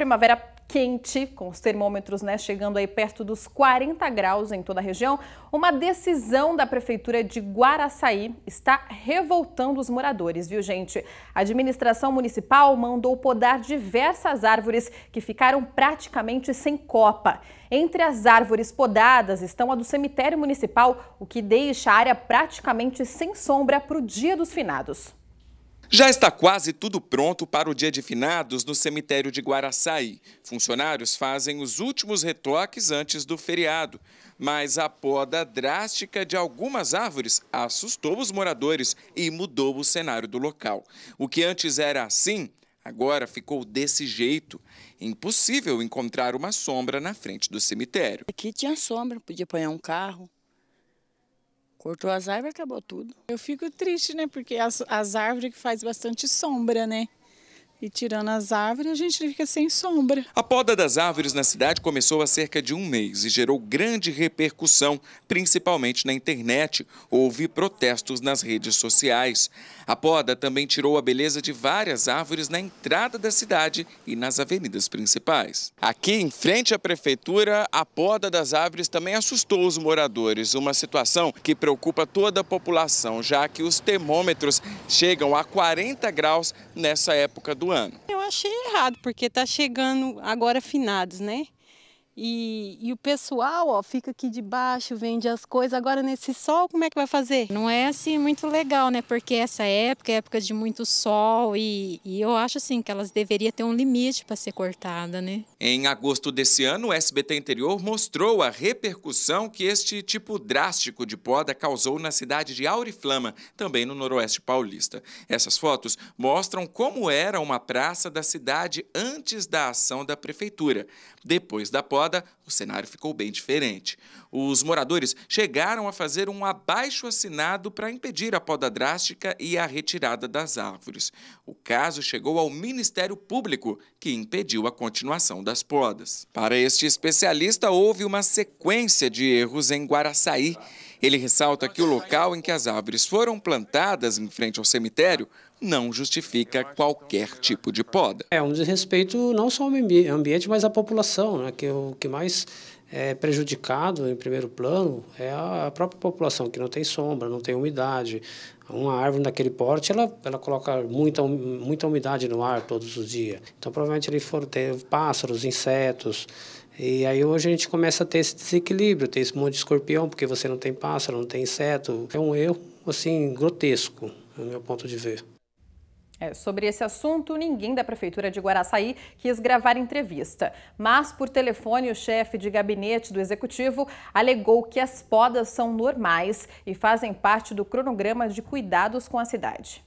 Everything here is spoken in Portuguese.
primavera quente, com os termômetros né, chegando aí perto dos 40 graus em toda a região, uma decisão da Prefeitura de Guaraçaí está revoltando os moradores, viu gente? A administração municipal mandou podar diversas árvores que ficaram praticamente sem copa. Entre as árvores podadas estão a do cemitério municipal, o que deixa a área praticamente sem sombra para o dia dos finados. Já está quase tudo pronto para o Dia de Finados no cemitério de Guaraçaí. Funcionários fazem os últimos retoques antes do feriado, mas a poda drástica de algumas árvores assustou os moradores e mudou o cenário do local. O que antes era assim, agora ficou desse jeito. Impossível encontrar uma sombra na frente do cemitério. Aqui tinha sombra, podia apanhar um carro. Cortou as árvores, acabou tudo. Eu fico triste, né? Porque as, as árvores que faz bastante sombra, né? E tirando as árvores, a gente fica sem sombra. A poda das árvores na cidade começou há cerca de um mês e gerou grande repercussão, principalmente na internet. Houve protestos nas redes sociais. A poda também tirou a beleza de várias árvores na entrada da cidade e nas avenidas principais. Aqui em frente à prefeitura, a poda das árvores também assustou os moradores. Uma situação que preocupa toda a população, já que os termômetros chegam a 40 graus nessa época do ano. Eu achei errado, porque tá chegando agora finados, né? E, e, o pessoal, ó, fica aqui debaixo, vende as coisas. Agora, nesse sol, como é que vai fazer? Não é assim muito legal, né? Porque essa época é época de muito sol e, e eu acho assim que elas deveriam ter um limite para ser cortada, né? Em agosto desse ano, o SBT Interior mostrou a repercussão que este tipo drástico de poda causou na cidade de Auriflama, também no Noroeste Paulista. Essas fotos mostram como era uma praça da cidade antes da ação da prefeitura. Depois da poda, roda, o cenário ficou bem diferente. Os moradores chegaram a fazer um abaixo assinado para impedir a poda drástica e a retirada das árvores. O caso chegou ao Ministério Público, que impediu a continuação das podas. Para este especialista, houve uma sequência de erros em Guaraçaí. Ele ressalta que o local em que as árvores foram plantadas em frente ao cemitério não justifica qualquer tipo de poda. É um desrespeito não só ao ambiente, mas à população, né? que o que mais é prejudicado em primeiro plano é a própria população, que não tem sombra, não tem umidade. Uma árvore daquele porte, ela, ela coloca muita, muita umidade no ar todos os dias. Então, provavelmente, ele for ter pássaros, insetos, e aí hoje a gente começa a ter esse desequilíbrio, tem esse monte de escorpião, porque você não tem pássaro, não tem inseto. É um erro, assim, grotesco, no meu ponto de ver. É, sobre esse assunto, ninguém da Prefeitura de Guaraçaí quis gravar entrevista. Mas, por telefone, o chefe de gabinete do Executivo alegou que as podas são normais e fazem parte do cronograma de cuidados com a cidade.